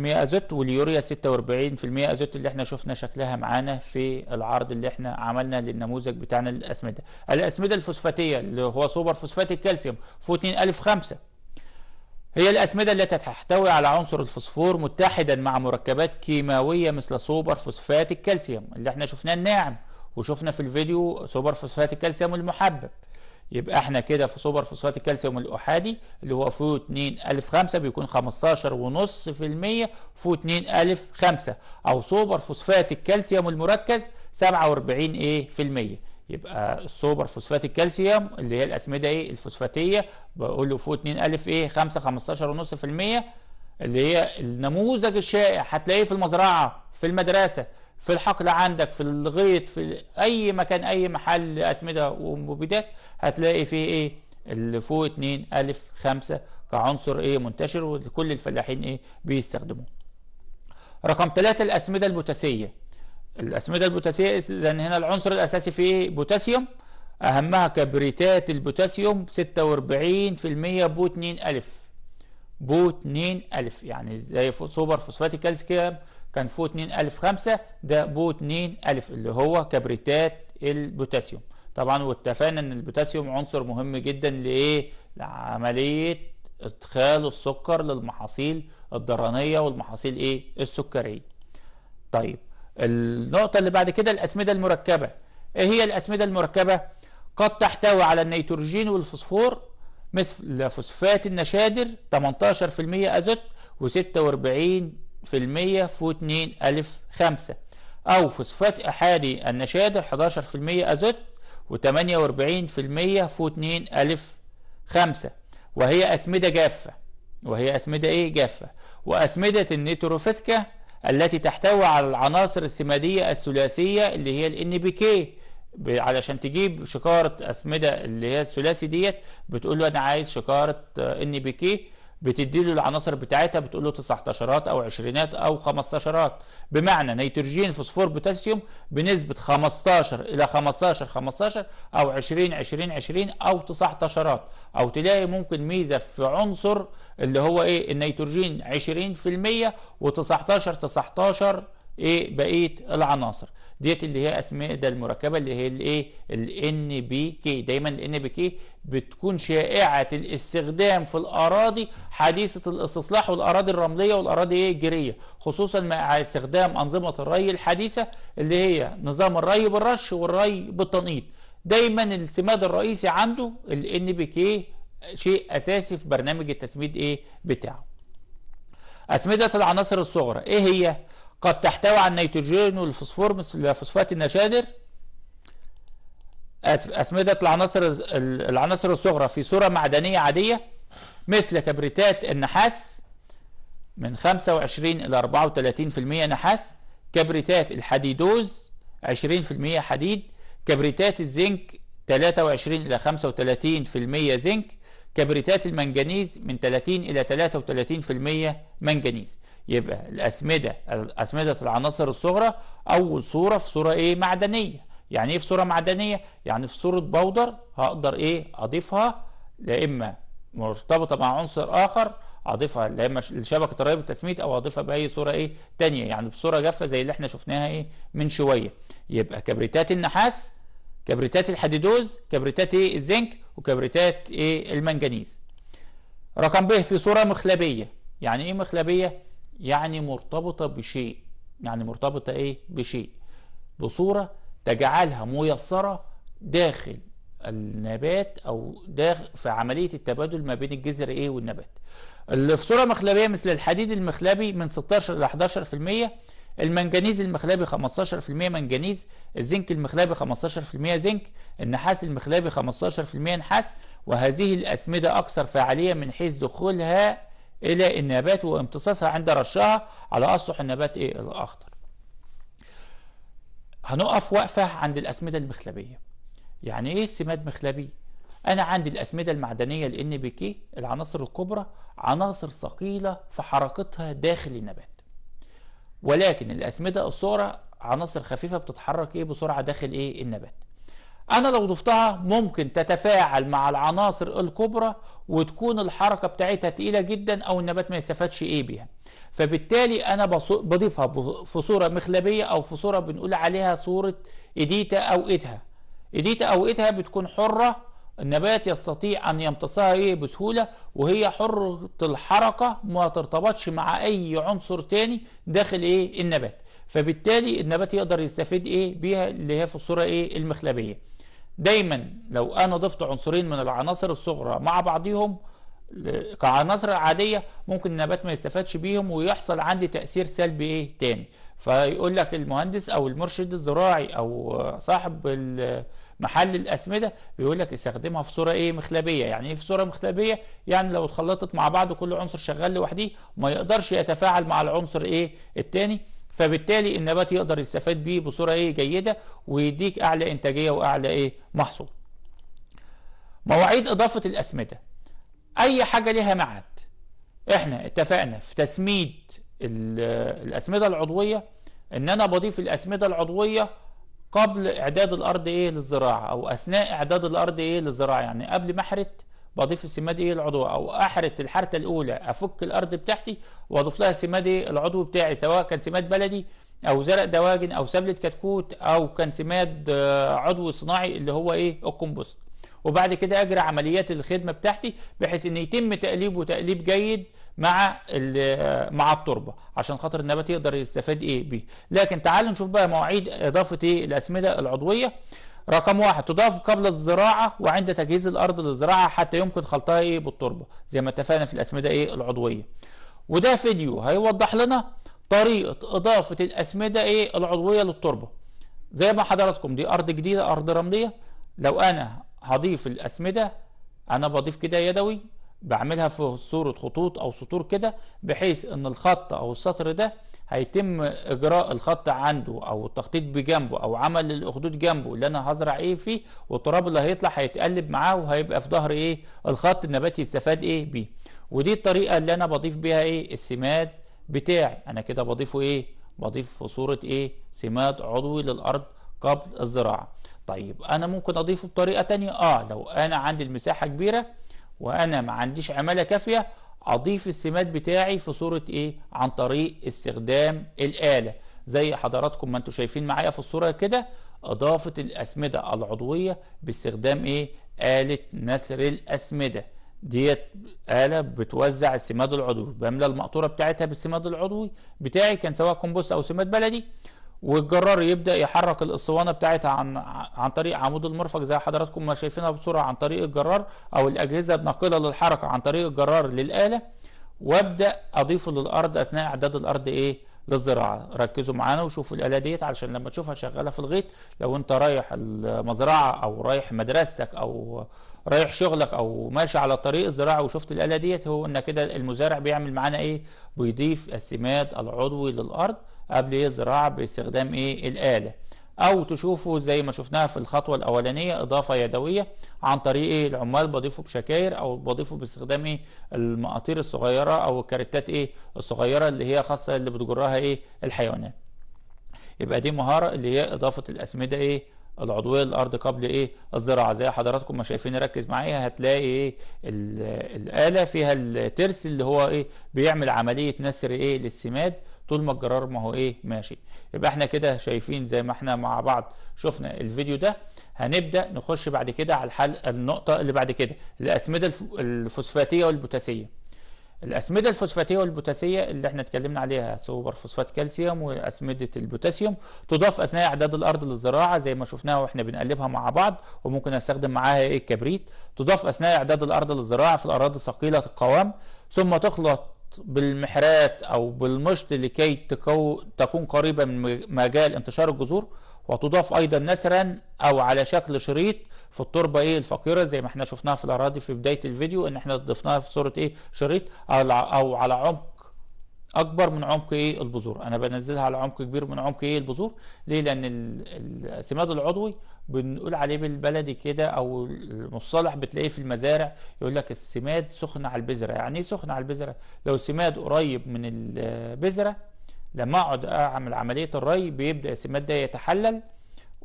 Speaker 1: ازوت واليوريا 46% ازوت اللي احنا شفنا شكلها معانا في العرض اللي احنا عملنا للنموذج بتاعنا للاسمده الاسمده الفوسفاتيه اللي هو سوبر فوسفات الكالسيوم فو 2005 هي الأسمدة التي تحتوي على عنصر الفوسفور متحدا مع مركبات كيماوية مثل سوبر فوسفات الكالسيوم اللي احنا شفناه الناعم وشفنا في الفيديو سوبر فوسفات الكالسيوم المحبب يبقى احنا كده في سوبر فوسفات الكالسيوم الاحادي اللي هو فو 2 الف 5 بيكون 15.5% فو 2 الف 5 او سوبر فوسفات الكالسيوم المركز 47 ايه في المية يبقى السوبر فوسفات الكالسيوم اللي هي الاسمده ايه الفوسفاتيه بقول له فو 2 الف ايه 5 15.5% اللي هي النموذج الشائع هتلاقيه في المزرعه في المدرسه في الحقل عندك في الغيط في اي مكان اي محل اسمده ومبيدات هتلاقي فيه ايه اللي فوق 2 الف 5 كعنصر ايه منتشر وكل الفلاحين ايه بيستخدموه رقم 3 الاسمده البوتاسيه الاسمده البوتاسيه اذا هنا العنصر الاساسي فيه بوتاسيوم اهمها كبريتات البوتاسيوم 46% بو 2 الف بو 2 الف يعني زي سوبر فوسفات الكالسيوم كان فوق 2000 5 ده بو 2000 اللي هو كبريتات البوتاسيوم طبعا واتفقنا ان البوتاسيوم عنصر مهم جدا لايه لعمليه ادخال السكر للمحاصيل الضرريه والمحاصيل ايه السكريه طيب النقطه اللي بعد كده الاسمده المركبه ايه هي الاسمده المركبه قد تحتوي على النيتروجين والفوسفور مثل فوسفات النشادر 18% ازوت و46 في المية فو 2 ألف 5 أو فوسفات أحادي النشادر 11% أزوت و48% فو 2 ألف 5 وهي أسمدة جافة وهي أسمدة إيه جافة وأسمدة النيتروفيسكا التي تحتوي على العناصر السمادية الثلاثية اللي هي ال NPK علشان تجيب شكارة أسمدة اللي هي الثلاثي ديت بتقول له أنا عايز شكارة آه، NPK بتدي له العناصر بتاعتها بتقول له 19 او 20 او 15 بمعنى نيتروجين فوسفور بوتاسيوم بنسبه 15 الى 15 15 او 20 20 20 او 19 او تلاقي ممكن ميزه في عنصر اللي هو ايه النيتروجين 20% و19 19 ايه بقيه العناصر ديت اللي هي اسماء ده المركبه اللي هي الايه الان بي كي دايما الان بي كي بتكون شائعه الاستخدام في الاراضي حديثه الاستصلاح والاراضي الرمليه والاراضي ايه الجيريه خصوصا مع استخدام انظمه الري الحديثه اللي هي نظام الري بالرش والري بالتنقيط دايما السماد الرئيسي عنده الان بي كي شيء اساسي في برنامج التسميد ايه بتاعه اسمده العناصر الصغرى ايه هي قد تحتوي على النيتروجين والفوسفور مثل فوسفات النشادر أسمدة العناصر العناصر الصغرى في صورة معدنية عادية مثل كبريتات النحاس من 25 إلى 34% نحاس كبريتات الحديدوز 20% حديد كبريتات الزنك 23 إلى 35% زنك كبريتات المنجنيز من 30 إلى 33% منجنيز يبقى الأسمدة أسمدة العناصر الصغرى أول صورة في صورة إيه معدنية يعني إيه في صورة معدنية؟ يعني في صورة بودر هقدر إيه أضيفها لا إما مرتبطة مع عنصر آخر اضيفها لا اما لشبكه الري التسميد او اضيفها باي صوره ايه تانية يعني بصوره جافه زي اللي احنا شفناها ايه من شويه يبقى كبريتات النحاس كبريتات الحديدوز كبريتات ايه الزنك وكبريتات ايه المنجنيز رقم ب في صورة مخلبية يعني ايه مخلبية يعني مرتبطة بشيء يعني مرتبطة ايه بشيء بصورة تجعلها ميسرة داخل النبات او داخل في عملية التبادل ما بين الجذر ايه والنبات اللي في صورة مخلبية مثل الحديد المخلبي من 16 ل 11% المنجنيز المخلبي 15% منجنيز الزنك المخلبي 15% زنك النحاس المخلبي 15% نحاس وهذه الأسمدة أكثر فعالية من حيث دخولها إلى النبات وامتصاصها عند رشها على أسطح النبات إيه الأخضر هنقف وقفة عند الأسمدة المخلبية يعني إيه سماد مخلبي؟ أنا عندي الأسمدة المعدنية ال NBK العناصر الكبرى عناصر ثقيلة في حركتها داخل النبات ولكن الأسمدة الصغرى عناصر خفيفة بتتحرك إيه بسرعة داخل إيه النبات أنا لو ضفتها ممكن تتفاعل مع العناصر الكبرى وتكون الحركة بتاعتها تقيلة جدا أو النبات ما يستفادش إيه بيها فبالتالي أنا بضيفها في صورة مخلبية أو في صورة بنقول عليها صورة إيديتا أو إيدها إيديتا أو إيدها بتكون حرة النبات يستطيع أن يمتصها إيه بسهولة وهي حرة الحركة ما ترتبطش مع أي عنصر تاني داخل إيه النبات فبالتالي النبات يقدر يستفيد إيه بيها اللي هي في الصورة إيه المخلبية دايما لو أنا ضفت عنصرين من العناصر الصغرى مع بعضهم كعناصر عادية ممكن النبات ما يستفادش بيهم ويحصل عندي تأثير سلبي إيه تاني فيقول لك المهندس أو المرشد الزراعي أو صاحب محل الاسمده بيقول لك استخدمها في صوره ايه مخلبيه يعني ايه في صوره مخلبيه يعني لو اتخلطت مع بعض كل عنصر شغال لوحده ما يقدرش يتفاعل مع العنصر ايه الثاني فبالتالي النبات يقدر يستفاد بيه بصوره ايه جيده ويديك اعلى انتاجيه واعلى ايه محصول مواعيد اضافه الاسمده اي حاجه ليها ميعاد احنا اتفقنا في تسميد الاسمده العضويه ان انا بضيف الاسمده العضويه قبل اعداد الارض ايه للزراعه او اثناء اعداد الارض ايه للزراعه يعني قبل ما احرت بضيف السماد ايه العضو او احرت الحرته الاولى افك الارض بتاعتي واضيف لها سماد ايه العضو بتاعي سواء كان سماد بلدي او زرق دواجن او سبله كتكوت او كان سماد آه، عضو صناعي اللي هو ايه الكومبوست وبعد كده اجري عمليات الخدمه بتاعتي بحيث ان يتم تقليبه تقليب جيد مع مع التربه عشان خاطر النبات يقدر يستفاد ايه بيه لكن تعال نشوف بقى مواعيد اضافه ايه الاسمده العضويه رقم واحد تضاف قبل الزراعة وعند تجهيز الأرض للزراعة حتى يمكن خلطها إيه بالتربة زي ما اتفقنا في الأسمدة إيه العضوية وده فيديو هيوضح لنا طريقة إضافة الأسمدة إيه العضوية للتربة زي ما حضراتكم دي أرض جديدة أرض رملية لو أنا هضيف الأسمدة أنا بضيف كده يدوي بعملها في صورة خطوط أو سطور كده بحيث إن الخط أو السطر ده هيتم إجراء الخط عنده أو التخطيط بجنبه أو عمل الأخدود جنبه اللي أنا هزرع إيه فيه والتراب اللي هيطلع هيتقلب معاه وهيبقى في ظهر إيه الخط النباتي يستفاد إيه بيه ودي الطريقة اللي أنا بضيف بيها إيه السماد بتاعي أنا كده بضيفه إيه بضيف في صورة إيه سماد عضوي للأرض قبل الزراعة طيب أنا ممكن أضيفه بطريقة تانية آه لو أنا عندي المساحة كبيرة وانا ما عنديش عماله كافيه اضيف السمات بتاعي في صوره ايه عن طريق استخدام الاله زي حضراتكم ما انتم شايفين معايا في الصوره كده اضافه الاسمده العضويه باستخدام ايه اله نسر الاسمده ديت آلة بتوزع السماد العضوي بملى المقطورة بتاعتها بالسماد العضوي بتاعي كان سواء كومبوست أو سماد بلدي والجرار يبدا يحرك الاسطوانه بتاعتها عن عن طريق عمود المرفق زي حضراتكم ما شايفينها بصوره عن طريق الجرار او الاجهزه الناقله للحركه عن طريق الجرار للاله وابدا اضيفه للارض اثناء اعداد الارض ايه للزراعه ركزوا معانا وشوفوا الاله ديت علشان لما تشوفها شغاله في الغيط لو انت رايح المزرعه او رايح مدرستك او رايح شغلك او ماشي على طريق الزراعه وشفت الاله ديت هو ان كده المزارع بيعمل معانا ايه بيضيف السماد العضوي للارض قبل الزراعة باستخدام ايه الآلة او تشوفوا زي ما شفناها في الخطوة الاولانية اضافة يدوية عن طريق ايه العمال بضيفه بشكاير او بضيفه باستخدام ايه المقاطير الصغيرة او الكارتات ايه الصغيرة اللي هي خاصة اللي بتجرها ايه الحيوانات يبقى دي مهارة اللي هي اضافة الاسمدة ايه العضويه للارض قبل ايه الزراعه زي حضراتكم ما شايفين ركز معايا هتلاقي ايه الاله فيها الترس اللي هو ايه بيعمل عمليه نسر ايه للسماد طول ما الجرار ما هو ايه ماشي يبقى احنا كده شايفين زي ما احنا مع بعض شفنا الفيديو ده هنبدا نخش بعد كده على الحل النقطه اللي بعد كده الاسمده الفوسفاتيه والبوتاسيه الأسمدة الفوسفاتية والبوتاسية اللي احنا اتكلمنا عليها سوبر فوسفات كالسيوم وأسمدة البوتاسيوم تضاف أثناء إعداد الأرض للزراعة زي ما شفناها واحنا بنقلبها مع بعض وممكن أستخدم معاها إيه الكبريت تضاف أثناء إعداد الأرض للزراعة في الأراضي ثقيلة القوام ثم تخلط بالمحرات أو بالمشط لكي تكون قريبة من مجال انتشار الجذور وتضاف ايضا نسرا او على شكل شريط في التربه ايه الفقيره زي ما احنا شفناها في الاراضي في بدايه الفيديو ان احنا ضفناها في صوره ايه شريط او على عمق اكبر من عمق ايه البذور انا بنزلها على عمق كبير من عمق ايه البذور ليه لان السماد العضوي بنقول عليه بالبلدي كده او المصطلح بتلاقيه في المزارع يقول لك السماد سخن على البذره يعني ايه سخن على البذره لو سماد قريب من البذره لما اقعد اعمل عمليه الري بيبدا السماد ده يتحلل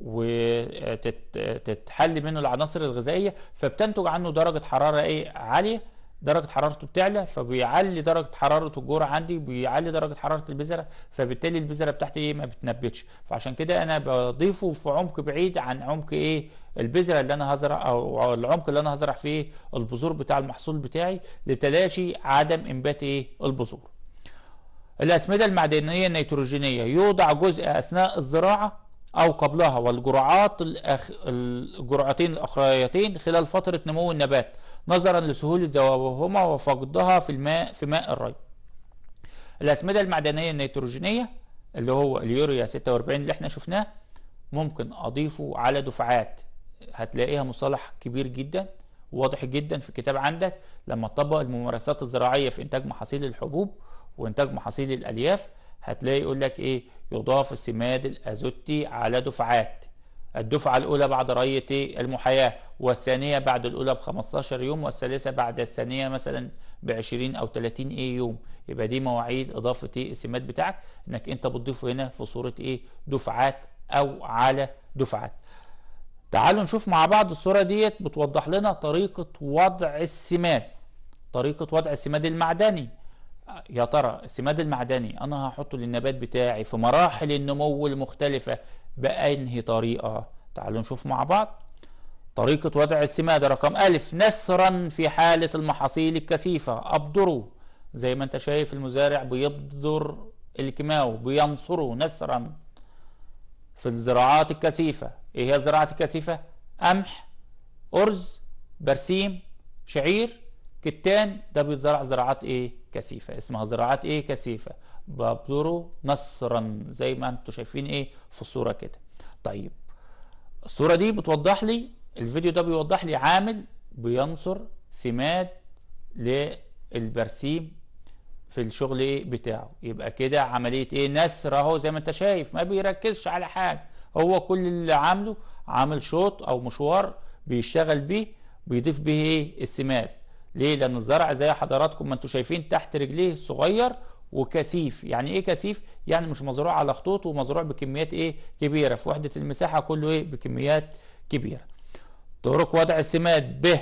Speaker 1: وتتحل منه العناصر الغذائيه فبتنتج عنه درجه حراره ايه عاليه درجه حرارته بتعلى فبيعلي درجه حراره الجرعه عندي بيعلي درجه حراره البذره فبالتالي البذره بتاعتي ايه ما بتنبتش فعشان كده انا بضيفه في عمق بعيد عن عمق ايه البذره اللي انا هزرع او العمق اللي انا هزرع فيه البذور بتاع المحصول بتاعي لتلاشي عدم انبات ايه البذور الأسمدة المعدنية النيتروجينية يوضع جزء أثناء الزراعة أو قبلها والجرعات الأخ... الجرعتين الأخريتين خلال فترة نمو النبات نظرا لسهولة ذوبهما وفقدها في الماء في ماء الري. الأسمدة المعدنية النيتروجينية اللي هو اليوريا 46 اللي احنا شفناه ممكن أضيفه على دفعات هتلاقيها مصطلح كبير جدا واضح جدا في الكتاب عندك لما تطبق الممارسات الزراعية في إنتاج محاصيل الحبوب وانتاج محاصيل الالياف هتلاقي يقول لك ايه يضاف السماد الازوتي على دفعات الدفعة الأولى بعد ري المحياة والثانية بعد الأولى ب 15 يوم والثالثة بعد الثانية مثلا ب 20 أو 30 إيه يوم يبقى دي مواعيد إضافة إيه السماد بتاعك إنك أنت بتضيفه هنا في صورة إيه دفعات أو على دفعات تعالوا نشوف مع بعض الصورة ديت بتوضح لنا طريقة وضع السماد طريقة وضع السماد المعدني يا ترى السماد المعدني انا هحطه للنبات بتاعي في مراحل النمو المختلفه بانهي طريقه تعالوا نشوف مع بعض طريقة وضع السماد رقم ألف نسرا في حالة المحاصيل الكثيفة أبدروا زي ما أنت شايف المزارع بيبدر الكيماو بينصره نسرا في الزراعات الكثيفة إيه هي الزراعات الكثيفة؟ قمح أرز برسيم شعير كتان ده بيتزرع زراعات ايه كثيفه اسمها زراعات ايه كثيفه ببذره نصرا زي ما انتم شايفين ايه في الصوره كده طيب الصوره دي بتوضح لي الفيديو ده بيوضح لي عامل بينصر سماد للبرسيم في الشغل ايه بتاعه يبقى كده عمليه ايه نسر اهو زي ما انت شايف ما بيركزش على حاجه هو كل اللي عامله عامل شوط او مشوار بيشتغل بيه بيضيف به ايه السماد ليه لأن الزرع زي حضراتكم ما انتم شايفين تحت رجليه صغير وكثيف يعني ايه كثيف يعني مش مزروع على خطوط ومزروع بكميات ايه كبيره في وحده المساحه كله ايه بكميات كبيره طرق وضع السماد ب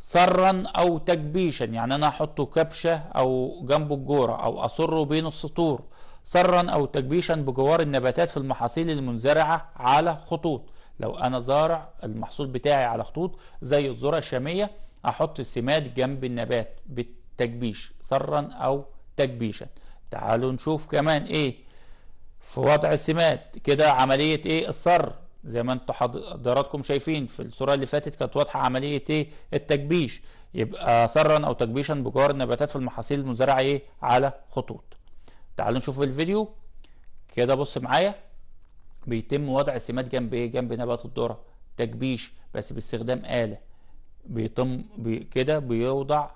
Speaker 1: صرا او تكبيشا يعني انا احطه كبشه او جنبه الجوره او اصره بين السطور صرا او تكبيشا بجوار النباتات في المحاصيل المنزرعه على خطوط لو انا زارع المحصول بتاعي على خطوط زي الذره الشاميه أحط السماد جنب النبات بالتجبيش صرا أو تجبيشا تعالوا نشوف كمان إيه في وضع السماد كده عملية إيه الصر زي ما انتم حضراتكم شايفين في الصورة اللي فاتت كانت واضحة عملية إيه التجبيش يبقى صرا أو تجبيشا بجوار النباتات في المحاصيل المزرعة إيه على خطوط تعالوا نشوف الفيديو كده بص معايا بيتم وضع السماد جنب إيه جنب نبات الذرة تجبيش بس باستخدام آلة بيتم بي كده بيوضع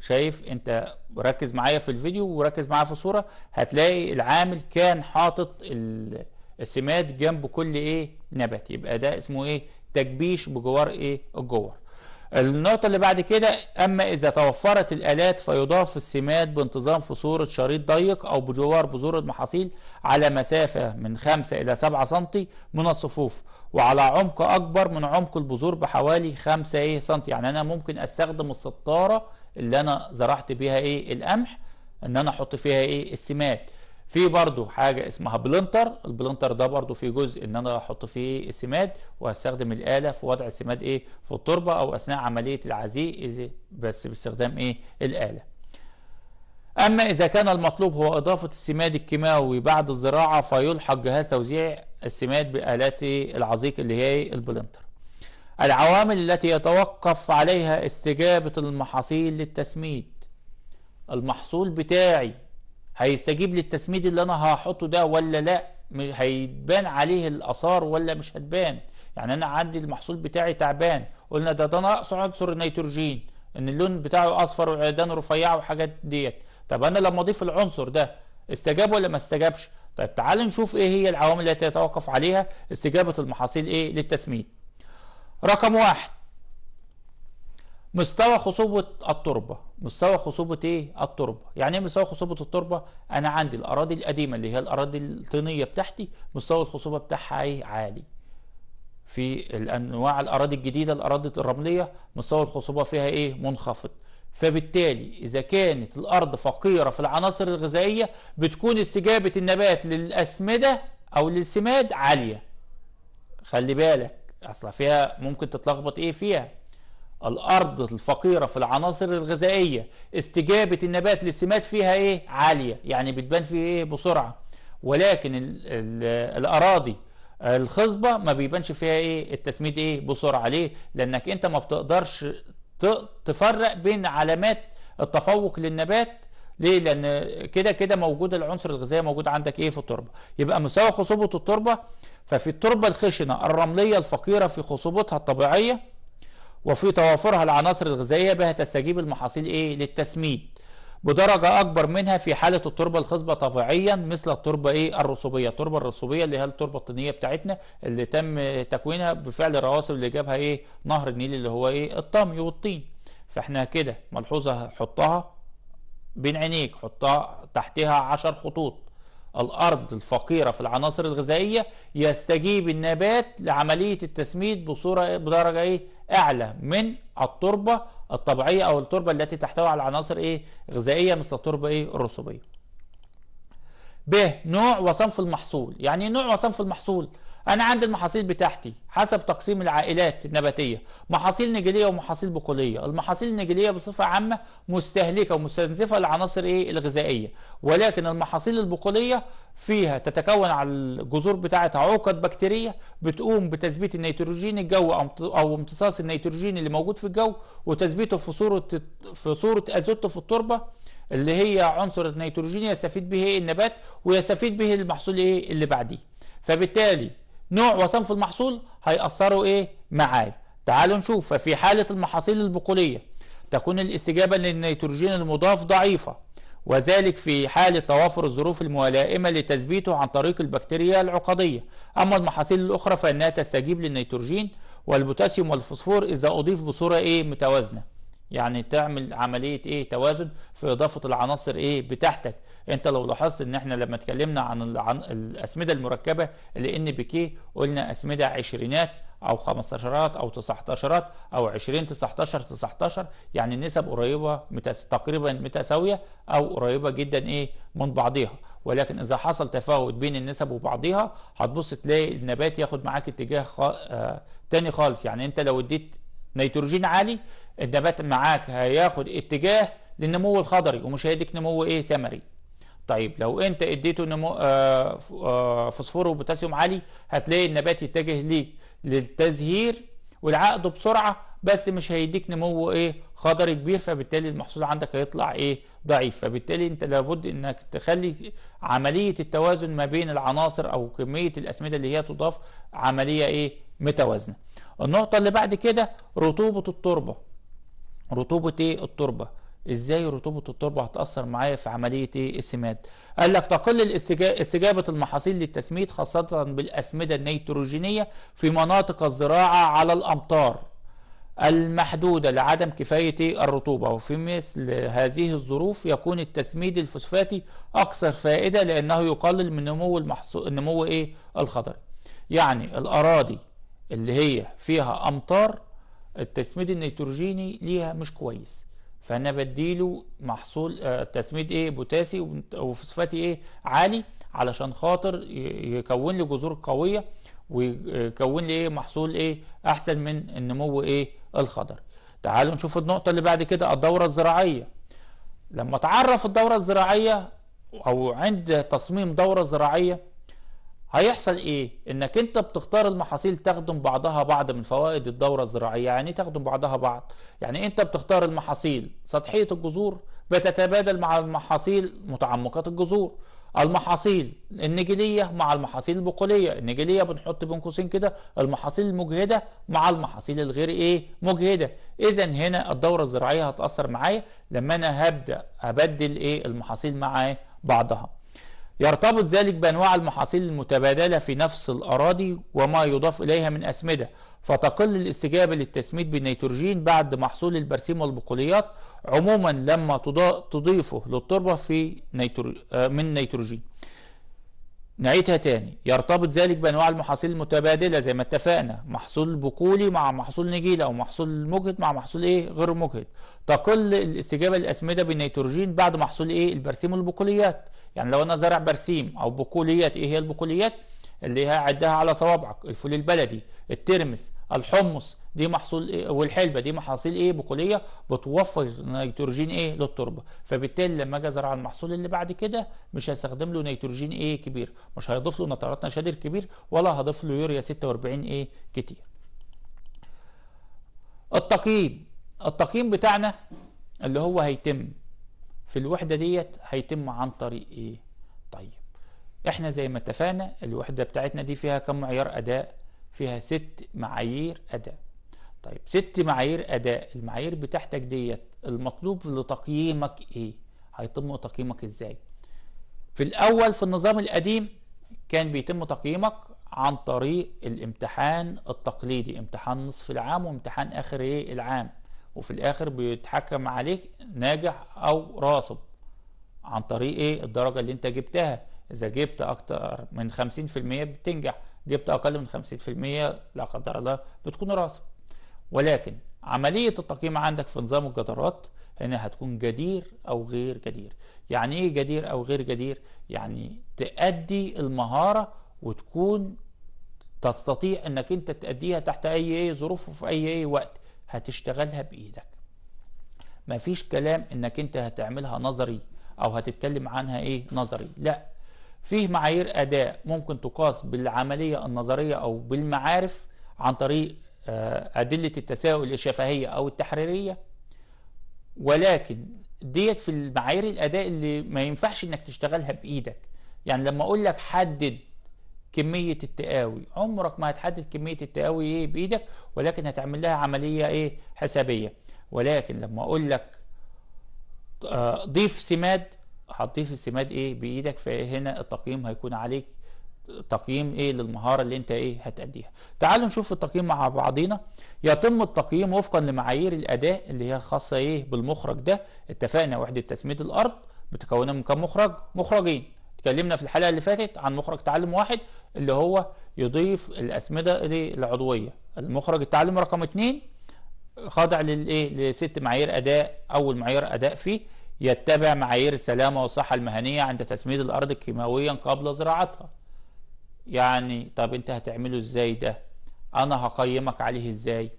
Speaker 1: شايف انت ركز معايا في الفيديو وركز معايا في الصورة هتلاقي العامل كان حاطط السماد جنب كل ايه نبات يبقى ده اسمه ايه تكبيش بجوار ايه الجوار النقطة اللي بعد كده أما إذا توفرت الآلات فيضاف السمات بانتظام في صورة شريط ضيق أو بجوار بذور المحاصيل على مسافة من 5 إلى 7 سم من الصفوف وعلى عمق أكبر من عمق البذور بحوالي 5 إيه سم يعني أنا ممكن أستخدم السطارة اللي أنا زرعت بيها إيه القمح إن أنا أحط فيها إيه السمات في برضو حاجة اسمها بلنتر البلنتر ده برضو فيه جزء ان انا احط فيه السماد وهستخدم الآلة في وضع السماد ايه في التربة او اثناء عملية العزيق بس باستخدام ايه الآلة اما اذا كان المطلوب هو اضافة السماد الكيماوي بعد الزراعة فيلحق جهاز توزيع السماد بآلات العزيق اللي هي إيه؟ البلنتر العوامل التي يتوقف عليها استجابة المحاصيل للتسميد المحصول بتاعي هيستجيب للتسميد اللي انا هحطه ده ولا لا هيتبان عليه الاثار ولا مش هتبان يعني انا عندي المحصول بتاعي تعبان قلنا ده ده ناقص عنصر النيتروجين ان اللون بتاعه اصفر وعيدانه رفيعه وحاجات ديت طب انا لما اضيف العنصر ده استجاب ولا ما استجابش طيب تعال نشوف ايه هي العوامل التي يتوقف عليها استجابه المحاصيل ايه للتسميد رقم واحد مستوى خصوبة التربة مستوى خصوبة ايه التربة يعني ايه مستوى خصوبة التربة انا عندي الاراضي القديمة اللي هي الاراضي الطينية بتاعتي مستوى الخصوبة بتاعها ايه عالي في الانواع الاراضي الجديدة الاراضي الرملية مستوى الخصوبة فيها ايه منخفض فبالتالي اذا كانت الارض فقيرة في العناصر الغذائية بتكون استجابة النبات للاسمدة او للسماد عالية خلي بالك اصلا فيها ممكن تتلخبط ايه فيها الأرض الفقيرة في العناصر الغذائية استجابة النبات للسمات فيها إيه عالية يعني بتبان فيه إيه بسرعة ولكن الـ الـ الأراضي الخصبة ما بيبانش فيها إيه التسميد إيه بسرعة ليه لأنك أنت ما بتقدرش تفرق بين علامات التفوق للنبات ليه؟ لأن كده كده موجود العنصر الغذائي موجود عندك إيه في التربة يبقى مستوى خصوبة التربة ففي التربة الخشنة الرملية الفقيرة في خصوبتها الطبيعية وفي توافرها العناصر الغذائية بها تستجيب المحاصيل إيه للتسميد بدرجة أكبر منها في حالة التربة الخصبة طبيعيا مثل التربة إيه الرسوبية التربة الرسوبية اللي هي التربة الطينية بتاعتنا اللي تم تكوينها بفعل الرواسب اللي جابها إيه نهر النيل اللي هو إيه الطمي والطين فإحنا كده ملحوظة حطها بين عينيك حطها تحتها عشر خطوط الأرض الفقيرة في العناصر الغذائية يستجيب النبات لعملية التسميد بصورة بدرجة إيه اعلى من التربه الطبيعيه او التربه التي تحتوي على عناصر ايه غذائيه مثل التربه ايه الرسوبيه ب نوع وصنف المحصول يعني ايه نوع وصنف المحصول انا عندي المحاصيل بتاعتي حسب تقسيم العائلات النباتيه محاصيل نجيليه ومحاصيل بقوليه المحاصيل النجيليه بصفه عامه مستهلكه ومستنزفه للعناصر ايه الغذائيه ولكن المحاصيل البقوليه فيها تتكون على الجذور بتاعتها عقد بكتيريه بتقوم بتثبيت النيتروجين الجو او امتصاص النيتروجين اللي موجود في الجو وتثبيته في صوره في صوره ازوته في التربه اللي هي عنصر النيتروجين يستفيد به إيه؟ النبات ويستفيد به المحصول ايه اللي بعديه فبالتالي نوع وصنف المحصول هيأثروا ايه معايا تعالوا نشوف ففي حالة المحاصيل البقولية تكون الاستجابة للنيتروجين المضاف ضعيفة وذلك في حالة توافر الظروف الملائمة لتثبيته عن طريق البكتيريا العقدية أما المحاصيل الأخرى فإنها تستجيب للنيتروجين والبوتاسيوم والفوسفور إذا أضيف بصورة إيه متوازنة يعني تعمل عملية ايه توازن في اضافة العناصر ايه بتاعتك انت لو لاحظت ان احنا لما اتكلمنا عن الاسمدة المركبة اللي ان بكي قلنا اسمدة عشرينات او 15 او 19 او 20 19 19 يعني النسب قريبه متس... تقريبا متساويه او قريبه جدا ايه من بعضيها ولكن اذا حصل تفاوت بين النسب وبعضيها هتبص تلاقي النبات ياخد معاك اتجاه خ... آه... تاني خالص يعني انت لو اديت نيتروجين عالي النبات معاك هياخد اتجاه للنمو الخضري ومش هيديك نمو ايه ثمري طيب لو انت اديته نمو آه, آه، فوسفور وبوتاسيوم عالي هتلاقي النبات يتجه ليه للتزهير والعقد بسرعه بس مش هيديك نمو ايه خضري كبير فبالتالي المحصول عندك هيطلع ايه ضعيف فبالتالي انت لابد انك تخلي عمليه التوازن ما بين العناصر او كميه الاسمده اللي هي تضاف عمليه ايه متوازنه النقطه اللي بعد كده رطوبه التربه رطوبة ايه التربة ازاي رطوبة التربة هتأثر معايا في عملية ايه السماد قال لك تقل استجابة المحاصيل للتسميد خاصة بالأسمدة النيتروجينية في مناطق الزراعة على الأمطار المحدودة لعدم كفاية إيه؟ الرطوبة وفي مثل هذه الظروف يكون التسميد الفوسفاتي أكثر فائدة لأنه يقلل من نمو المحصول نمو إيه الخضري يعني الأراضي اللي هي فيها أمطار التسميد النيتروجيني ليها مش كويس فانا بديله محصول آه، تسميد ايه بوتاسي وفوسفاتي ايه عالي علشان خاطر يكون لي جذور قويه ويكون لي ايه محصول ايه احسن من النمو ايه الخضر تعالوا نشوف النقطه اللي بعد كده الدوره الزراعيه لما تعرف الدوره الزراعيه او عند تصميم دوره زراعيه هيحصل ايه انك انت بتختار المحاصيل تخدم بعضها بعض من فوائد الدوره الزراعيه يعني إيه تخدم بعضها بعض يعني انت بتختار المحاصيل سطحيه الجذور بتتبادل مع المحاصيل متعمقات الجذور المحاصيل النجيليه مع المحاصيل البقوليه النجيليه بنحط بين قوسين كده المحاصيل المجهده مع المحاصيل الغير ايه مجهده اذا هنا الدوره الزراعيه هتاثر معايا لما انا هبدا ابدل ايه المحاصيل مع إيه؟ بعضها يرتبط ذلك بأنواع المحاصيل المتبادلة في نفس الأراضي وما يضاف إليها من أسمدة فتقل الاستجابة للتسميد بالنيتروجين بعد محصول البرسيم والبقوليات عموما لما تضيفه للتربة في نيترو... آه، من نيتروجين نعيدها تاني يرتبط ذلك بأنواع المحاصيل المتبادلة زي ما اتفقنا محصول بقولي مع محصول نجيل أو محصول مجهد مع محصول إيه غير مجهد تقل الاستجابة للأسمدة بالنيتروجين بعد محصول إيه البرسيم والبقوليات يعني لو أنا زرع برسيم أو بقوليات إيه هي البقوليات اللي هي عدها على صوابعك الفول البلدي الترمس الحمص دي محصول ايه والحلبه دي محاصيل ايه بقوليه بتوفر نيتروجين ايه للتربه فبالتالي لما اجي ازرع المحصول اللي بعد كده مش هستخدم له نيتروجين ايه كبير مش هيضيف له نترات نشادر كبير ولا هضيف له يوريا 46 ايه كتير التقييم التقييم بتاعنا اللي هو هيتم في الوحده ديت هيتم عن طريق ايه طيب احنا زي ما اتفقنا الوحده بتاعتنا دي فيها كم معيار اداء فيها ست معايير أداء طيب ست معايير أداء المعايير بتاعتك ديت المطلوب لتقييمك إيه هيتم تقييمك إزاي في الأول في النظام القديم كان بيتم تقييمك عن طريق الامتحان التقليدي امتحان نصف العام وامتحان آخر إيه العام وفي الآخر بيتحكم عليك ناجح أو راسب عن طريق إيه الدرجة اللي أنت جبتها إذا جبت أكتر من 50% بتنجح جبت أقل من 50% لا قدر الله بتكون راسب ولكن عملية التقييم عندك في نظام الجدارات هنا هتكون جدير أو غير جدير يعني إيه جدير أو غير جدير؟ يعني تأدي المهارة وتكون تستطيع أنك أنت تأديها تحت أي إيه ظروف وفي أي إيه وقت هتشتغلها بإيدك مفيش كلام أنك أنت هتعملها نظري أو هتتكلم عنها إيه نظري لا فيه معايير أداء ممكن تقاس بالعملية النظرية أو بالمعارف عن طريق آه، أدلة التساؤل الشفهية أو التحريرية ولكن ديت في المعايير الأداء اللي ما ينفعش إنك تشتغلها بإيدك يعني لما أقول لك حدد كمية التقاوي عمرك ما هتحدد كمية التقاوي إيه بإيدك ولكن هتعمل لها عملية إيه حسابية ولكن لما أقول لك آه، ضيف سماد هتضيف السماد ايه بايدك فهنا التقييم هيكون عليك تقييم ايه للمهاره اللي انت ايه هتأديها تعالوا نشوف التقييم مع بعضينا يتم التقييم وفقا لمعايير الاداء اللي هي خاصه ايه بالمخرج ده اتفقنا وحده تسميد الارض متكونه من كم مخرج مخرجين اتكلمنا في الحلقه اللي فاتت عن مخرج تعلم واحد اللي هو يضيف الاسمده العضويه المخرج التعلم رقم اثنين خاضع للايه لست معايير اداء اول معيار اداء فيه يتبع معايير السلامة والصحة المهنية عند تسميد الأرض كيماويا قبل زراعتها يعني طب أنت هتعمله إزاي ده أنا هقيمك عليه إزاي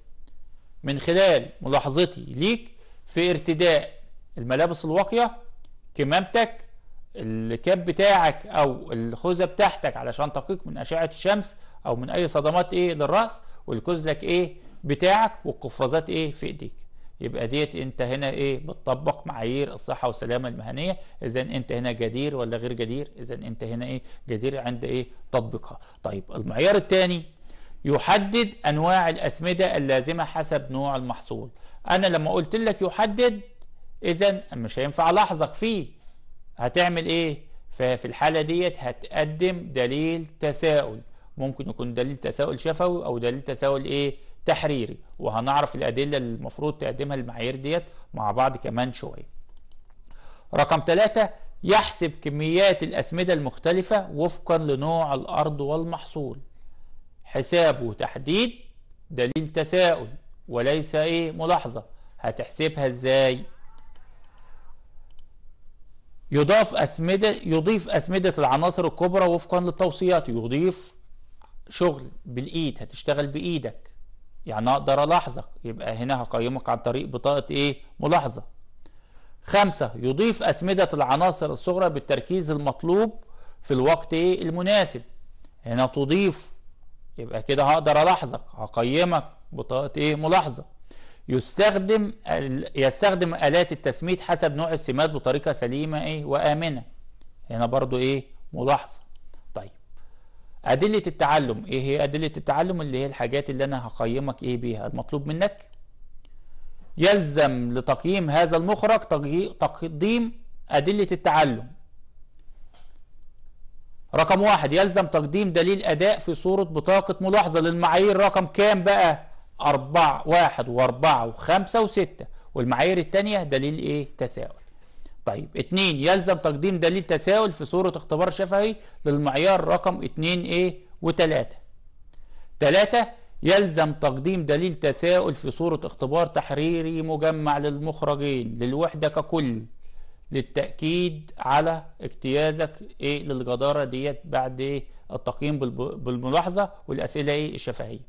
Speaker 1: من خلال ملاحظتي ليك في ارتداء الملابس الواقية كمامتك الكاب بتاعك أو الخوذة بتاعتك علشان تقيك من أشعة الشمس أو من أي صدمات إيه للرأس والكزلك إيه بتاعك والقفازات إيه في إيديك يبقى ديت انت هنا ايه بتطبق معايير الصحه والسلامه المهنيه اذا انت هنا جدير ولا غير جدير اذا انت هنا ايه جدير عند ايه تطبيقها طيب المعيار الثاني يحدد انواع الاسمده اللازمه حسب نوع المحصول انا لما قلت لك يحدد اذا مش هينفع لاحظك فيه هتعمل ايه ففي الحاله ديت هتقدم دليل تساؤل ممكن يكون دليل تساؤل شفوي او دليل تساؤل ايه تحريري وهنعرف الأدلة اللي المفروض تقدمها المعايير ديت مع بعض كمان شوية رقم 3 يحسب كميات الأسمدة المختلفة وفقا لنوع الأرض والمحصول حساب وتحديد دليل تساؤل وليس إيه ملاحظة هتحسبها إزاي يضاف أسمدة يضيف أسمدة العناصر الكبرى وفقا للتوصيات يضيف شغل بالإيد هتشتغل بإيدك يعني اقدر الاحظك يبقى هنا هقيمك عن طريق بطاقه ايه ملاحظه خمسة يضيف أسمدة العناصر الصغرى بالتركيز المطلوب في الوقت ايه المناسب هنا تضيف يبقى كده هقدر الاحظك هقيمك بطاقه ايه ملاحظه يستخدم يستخدم آلات التسميد حسب نوع السمات بطريقة سليمة إيه وآمنة هنا برضو إيه ملاحظة أدلة التعلم إيه هي أدلة التعلم اللي هي الحاجات اللي أنا هقيمك إيه بيها المطلوب منك يلزم لتقييم هذا المخرج تقديم أدلة التعلم رقم واحد يلزم تقديم دليل أداء في صورة بطاقة ملاحظة للمعايير رقم كام بقى أربعة واحد وأربعة وخمسة وستة والمعايير التانية دليل إيه تساؤل طيب اتنين يلزم تقديم دليل تساؤل في صورة اختبار شفهي للمعيار رقم اتنين ايه وتلاتة تلاتة يلزم تقديم دليل تساؤل في صورة اختبار تحريري مجمع للمخرجين للوحدة ككل للتأكيد على اجتيازك ايه للجدارة ديت بعد ايه التقييم بالملاحظة والأسئلة ايه الشفهية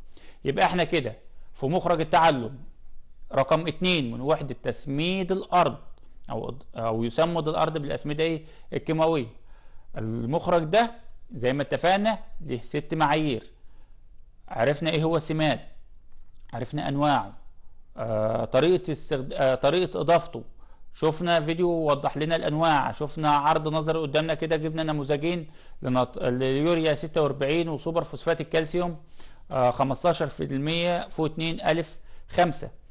Speaker 1: يبقى احنا كده في مخرج التعلم رقم اتنين من وحدة تسميد الأرض او او يسمى ضد الارض بالاسمده ايه الكيماويه المخرج ده زي ما اتفقنا له ست معايير عرفنا ايه هو السماد عرفنا انواعه آه طريقه استخد... آه طريقه اضافته شفنا فيديو وضح لنا الانواع شفنا عرض نظري قدامنا كده جبنا نموذجين لنط... لليوريا 46 وسوبر فوسفات الكالسيوم آه 15% فوق 2 الف 5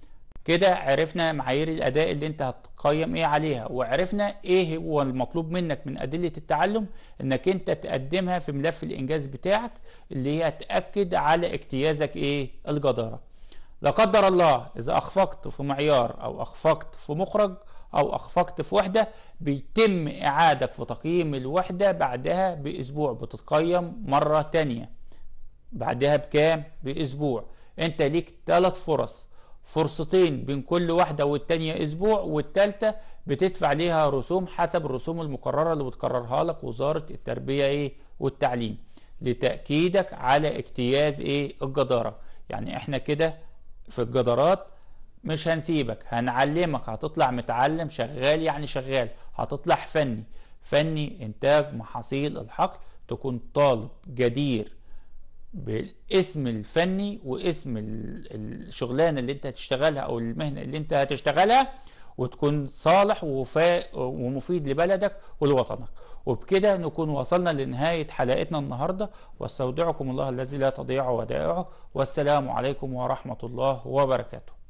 Speaker 1: كده عرفنا معايير الأداء اللي أنت هتقيم إيه عليها وعرفنا إيه هو المطلوب منك من أدلة التعلم إنك أنت تقدمها في ملف الإنجاز بتاعك اللي هي تأكد على اجتيازك إيه الجدارة لا قدر الله إذا أخفقت في معيار أو أخفقت في مخرج أو أخفقت في وحدة بيتم إعادك في تقييم الوحدة بعدها بأسبوع بتتقيم مرة تانية بعدها بكام بأسبوع أنت ليك ثلاث فرص فرصتين بين كل واحدة والتانية أسبوع والتالتة بتدفع ليها رسوم حسب الرسوم المقررة اللي بتقررها لك وزارة التربية إيه والتعليم لتأكيدك على اجتياز إيه الجدارة يعني إحنا كده في الجدارات مش هنسيبك هنعلمك هتطلع متعلم شغال يعني شغال هتطلع فني فني إنتاج محاصيل الحقل تكون طالب جدير بالاسم الفني واسم الشغلانه اللي انت هتشتغلها او المهنه اللي انت هتشتغلها وتكون صالح وفاء ومفيد لبلدك ولوطنك وبكده نكون وصلنا لنهايه حلقتنا النهارده واستودعكم الله الذي لا تضيع ودائعه والسلام عليكم ورحمه الله وبركاته